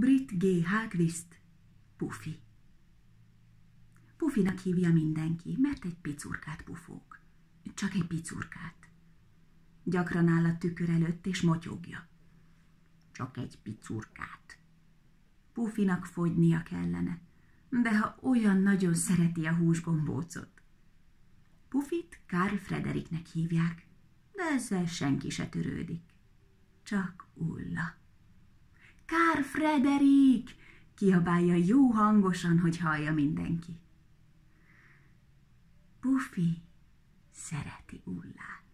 Brit G. Hagvist, Pufi. Pufinak hívja mindenki, mert egy picurkát pufók. Csak egy picurkát. Gyakran áll a tükör előtt és motyogja. Csak egy picurkát. Pufinak fogynia kellene, de ha olyan nagyon szereti a húsgombócot. Pufit Karl Frederiknek hívják, de ezzel senki se törődik. Csak Ulla. Már, Frederik! kiabálja jó hangosan, hogy hallja mindenki. Buffy szereti Ullát.